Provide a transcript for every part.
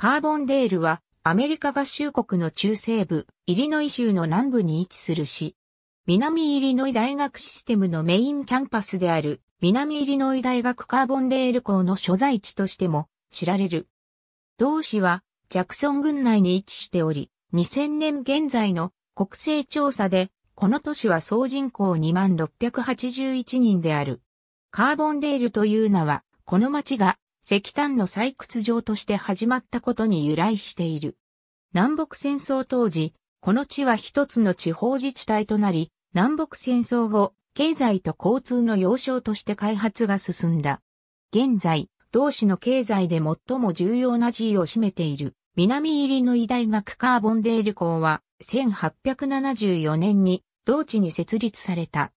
カーボンデールはアメリカ合衆国の中西部、イリノイ州の南部に位置する市。南イリノイ大学システムのメインキャンパスである南イリノイ大学カーボンデール校の所在地としても知られる。同市はジャクソン郡内に位置しており、2000年現在の国勢調査で、この都市は総人口2681人である。カーボンデールという名は、この町が石炭の採掘場として始まったことに由来している。南北戦争当時、この地は一つの地方自治体となり、南北戦争後、経済と交通の要衝として開発が進んだ。現在、同市の経済で最も重要な地位を占めている、南入りの医大学カーボンデール校は、1874年に同地に設立された。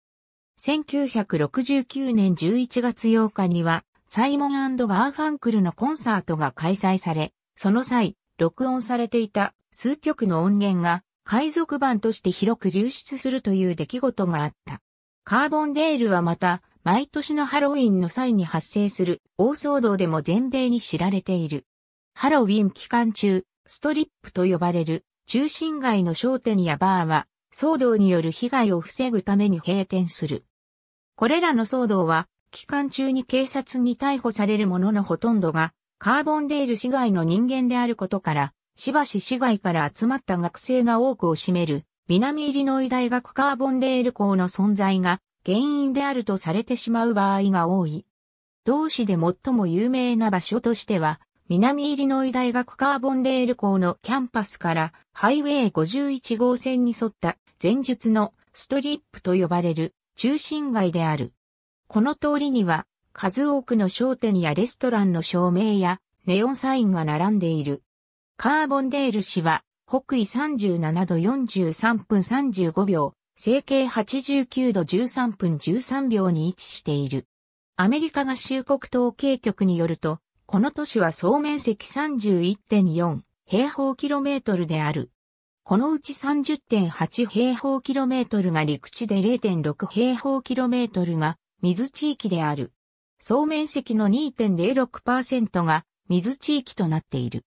1969年11月8日にはサイモンガーファンクルのコンサートが開催され、その際、録音されていた数曲の音源が海賊版として広く流出するという出来事があった。カーボンデールはまた、毎年のハロウィンの際に発生する大騒動でも全米に知られている。ハロウィン期間中、ストリップと呼ばれる中心街の商店やバーは騒動による被害を防ぐために閉店する。これらの騒動は期間中に警察に逮捕される者のほとんどが、カーボンデール市外の人間であることから、しばし市外から集まった学生が多くを占める、南イリノイ大学カーボンデール校の存在が原因であるとされてしまう場合が多い。同市で最も有名な場所としては、南イリノイ大学カーボンデール校のキャンパスからハイウェイ51号線に沿った前述のストリップと呼ばれる中心街である。この通りには、数多くの商店やレストランの照明やネオンサインが並んでいる。カーボンデール市は、北緯37度43分35秒、成形89度13分13秒に位置している。アメリカ合衆国統計局によると、この都市は総面積31.4平方キロメートルである。このうち30.8平方キロメートルが陸地で0.6平方キロメートルが水地域である。総面積の2.06%が水地域となっている。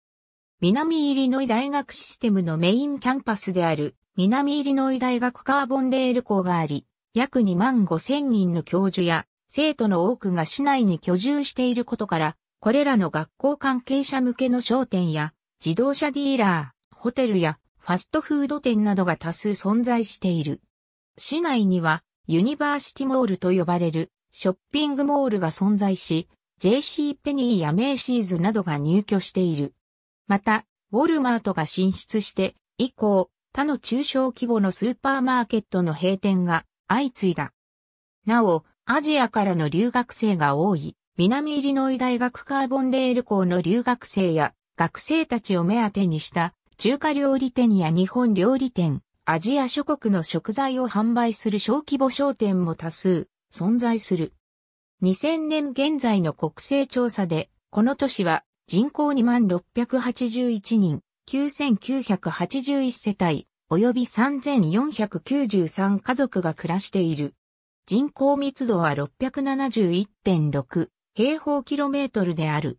南イリノイ大学システムのメインキャンパスである南イリノイ大学カーボンデール校があり、約2万5千人の教授や生徒の多くが市内に居住していることから、これらの学校関係者向けの商店や自動車ディーラー、ホテルやファストフード店などが多数存在している。市内にはユニバーシティモールと呼ばれるショッピングモールが存在し、JC ペニーやメイシーズなどが入居している。また、ウォルマートが進出して以降、他の中小規模のスーパーマーケットの閉店が相次いだ。なお、アジアからの留学生が多い、南イリノイ大学カーボンデール校の留学生や学生たちを目当てにした中華料理店や日本料理店、アジア諸国の食材を販売する小規模商店も多数存在する。2000年現在の国勢調査で、この都市は人口2681人、9981世帯、及び3493家族が暮らしている。人口密度は671.6平方キロメートルである。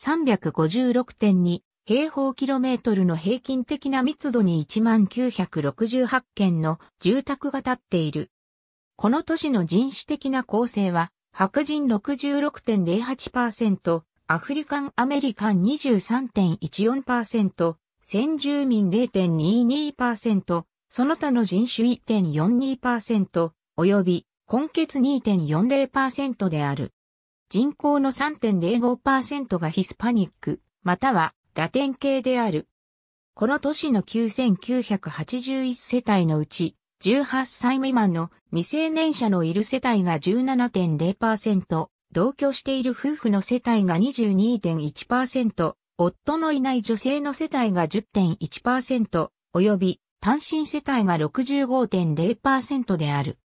356.2平方キロメートルの平均的な密度に1968件の住宅が建っている。この都市の人種的な構成は、白人66.08%、アフリカンアメリカン23.14%、先住民0.22%、その他の人種1.42%、及び、根血2.40%である。人口の3.05%がヒスパニック、またはラテン系である。この都市の9981世帯のうち、18歳未満の未成年者のいる世帯が17.0%、同居している夫婦の世帯が22.1%、夫のいない女性の世帯が10.1%、及び単身世帯が65.0%である。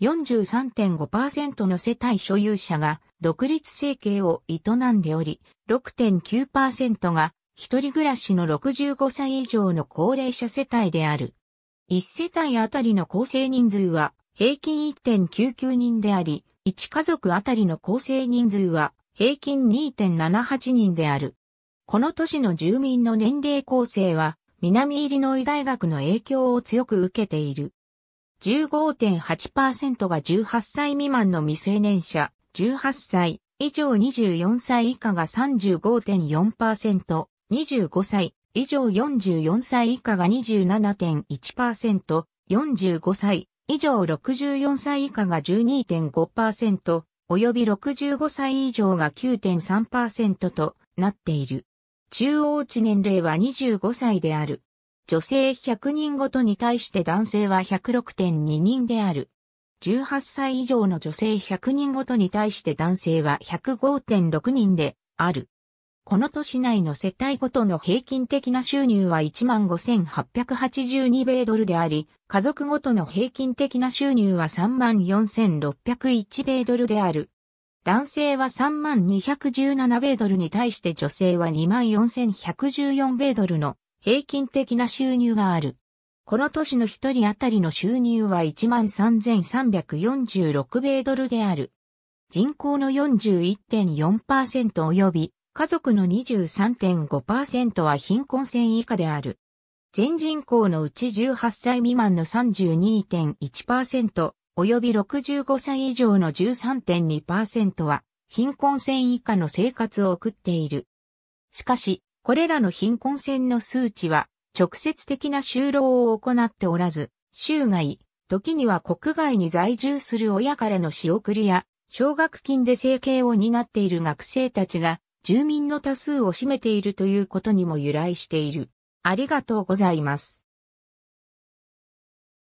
43.5%の世帯所有者が独立生計を営んでおり、6.9%が一人暮らしの65歳以上の高齢者世帯である。一世帯あたりの構成人数は平均1.99人であり、一家族あたりの構成人数は平均2.78人である。この都市の住民の年齢構成は南イリノイ大学の影響を強く受けている。15.8%が18歳未満の未成年者、18歳以上24歳以下が35.4%、25歳以上44歳以下が27.1%、45歳以上64歳以下が12.5%、及び65歳以上が9.3%となっている。中央値年齢は25歳である。女性100人ごとに対して男性は106.2人である。18歳以上の女性100人ごとに対して男性は105.6人である。この都市内の世帯ごとの平均的な収入は15,882米ドルであり、家族ごとの平均的な収入は34,601米ドルである。男性は3217米ドルに対して女性は24,114米ドルの平均的な収入がある。この都市の一人当たりの収入は13,346米ドルである。人口の41.4%及び家族の23.5%は貧困線以下である。全人口のうち18歳未満の32.1%及び65歳以上の13.2%は貧困線以下の生活を送っている。しかし、これらの貧困線の数値は直接的な就労を行っておらず、州外、時には国外に在住する親からの仕送りや、奨学金で生計を担っている学生たちが住民の多数を占めているということにも由来している。ありがとうございます。